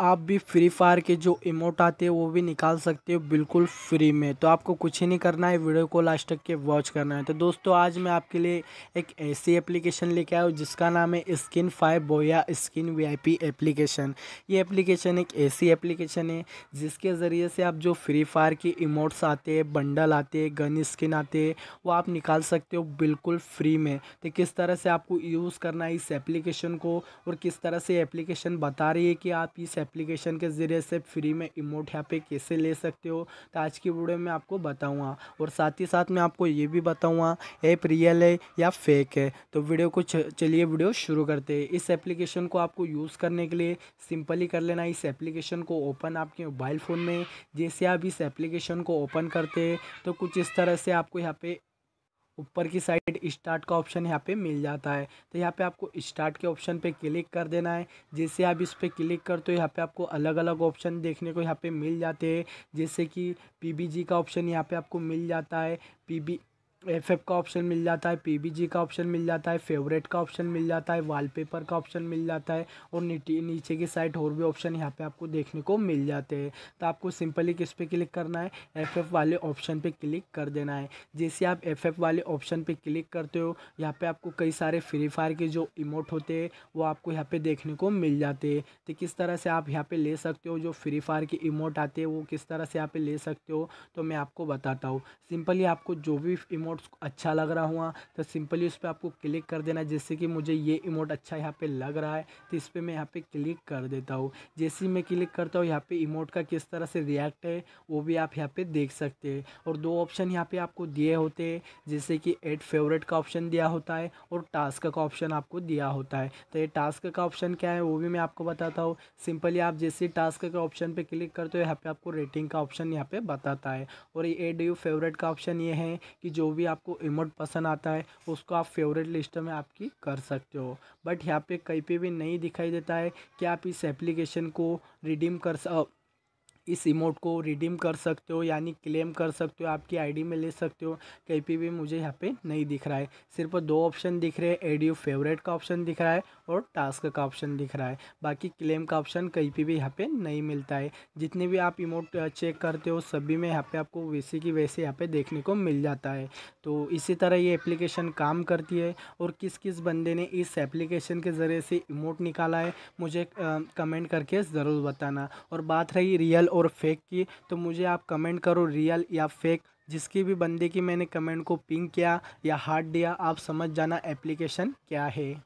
आप भी free fire के जो इमोट आते हैं वो भी निकाल सकते हो बिल्कुल फ्री में तो आपको कुछ ही नहीं करना है वीडियो को लास्ट तक के वॉच करना है तो दोस्तों आज मैं आपके लिए एक ऐसी एप्लीकेशन लेके आया हूँ जिसका नाम है स्किन फाइव बोया स्किन वीआईपी एप्लीकेशन ये एप्लीकेशन एक ऐसी एप्लीकेशन है जिसके ज़रिए से आप जो फ्री फायर के इमोट्स आते हैं बंडल आते हैं गन स्किन आते हैं वो आप निकाल सकते हो बिल्कुल फ्री में तो किस तरह से आपको यूज़ करना है इस एप्लीकेशन को और किस तरह से एप्लीकेशन बता रही है कि आप इस एप्लीकेशन के ज़रिए से फ्री में इमोट यहाँ पे कैसे ले सकते हो तो आज की वीडियो में आपको बताऊँगा और साथ ही साथ मैं आपको ये भी बताऊँगा ऐप रियल है या फेक है तो वीडियो को चलिए वीडियो शुरू करते हैं इस एप्लीकेशन को आपको यूज़ करने के लिए सिंपली कर लेना इस एप्लीकेशन को ओपन आपके मोबाइल फ़ोन में जैसे आप इस एप्लीकेशन को ओपन करते हैं तो कुछ इस तरह से आपको यहाँ पे ऊपर की साइड स्टार्ट का ऑप्शन यहाँ पे मिल जाता है तो यहाँ पे आपको स्टार्ट के ऑप्शन पे क्लिक कर देना है जैसे आप इस पर क्लिक करते हो यहाँ पे आपको अलग अलग ऑप्शन देखने को यहाँ पे मिल जाते हैं जैसे कि पीबीजी का ऑप्शन यहाँ पे आपको मिल जाता है पीबी एफ एफ का ऑप्शन मिल जाता है पीबीजी का ऑप्शन मिल जाता है फेवरेट का ऑप्शन मिल जाता है वॉलपेपर का ऑप्शन मिल जाता है और नीचे की साइड और भी ऑप्शन यहाँ पे आपको देखने को मिल जाते हैं तो आपको सिंपली किस पे क्लिक करना है एफ एफ वाले ऑप्शन पे क्लिक कर देना है जैसे आप एफ वाले ऑप्शन पे क्लिक करते हो यहाँ पे आपको कई सारे फ्री फायर के जो इमोट होते हैं वो आपको यहाँ पे देखने को मिल जाते हैं तो किस तरह से आप यहाँ पे ले सकते हो जो फ्री फायर के इमोट आते हैं वो किस तरह से यहाँ पे ले सकते हो तो मैं आपको बताता हूँ सिंपली आपको जो भी इमोट अच्छा लग रहा हुआ तो सिंपली उस पर आपको क्लिक कर देना जैसे कि मुझे ये इमोट अच्छा यहाँ पे लग रहा है तो इस पर मैं यहाँ पे क्लिक कर देता हूँ जैसे ही मैं क्लिक करता हूँ यहाँ पे इमोट का किस तरह से रिएक्ट है वो भी आप यहाँ पे देख सकते हैं और दो ऑप्शन यहाँ पे आपको दिए होते हैं जैसे कि एड फेवरेट का ऑप्शन दिया होता है और टास्क का ऑप्शन आपको दिया होता है तो ये टास्क का ऑप्शन क्या है वो भी मैं आपको बताता हूँ सिंपली आप जैसे टास्क के ऑप्शन पर क्लिक करते हो यहाँ पर आपको रेटिंग का ऑप्शन यहाँ पर बताता है और ये एड यू फेवरेट का ऑप्शन ये है कि जो भी आपको इमोट पसंद आता है उसको आप फेवरेट लिस्ट में आपकी कर सकते हो बट यहाँ पे कहीं पे भी नहीं दिखाई देता है कि आप इस एप्लीकेशन को रिडीम कर इस इमोट को रिडीम कर सकते हो यानी क्लेम कर सकते हो आपकी आईडी में ले सकते हो कहीं पे भी मुझे यहाँ पे नहीं दिख रहा है सिर्फ दो ऑप्शन दिख रहे हैं एडियो फेवरेट का ऑप्शन दिख रहा है और टास्क का ऑप्शन दिख रहा है बाकी क्लेम का ऑप्शन कहीं पे भी यहाँ पे नहीं मिलता है जितने भी आप इमोट चेक करते हो सभी में यहाँ पर आपको वैसे की वैसे यहाँ पर देखने को मिल जाता है तो इसी तरह ये एप्लीकेशन काम करती है और किस किस बंदे ने इस एप्लीकेशन के ज़रिए से इमोट निकाला है मुझे कमेंट करके ज़रूर बताना और बात रही रियल और फेक की तो मुझे आप कमेंट करो रियल या फेक जिसकी भी बंदे की मैंने कमेंट को पिंक किया या हार्ट दिया आप समझ जाना एप्लीकेशन क्या है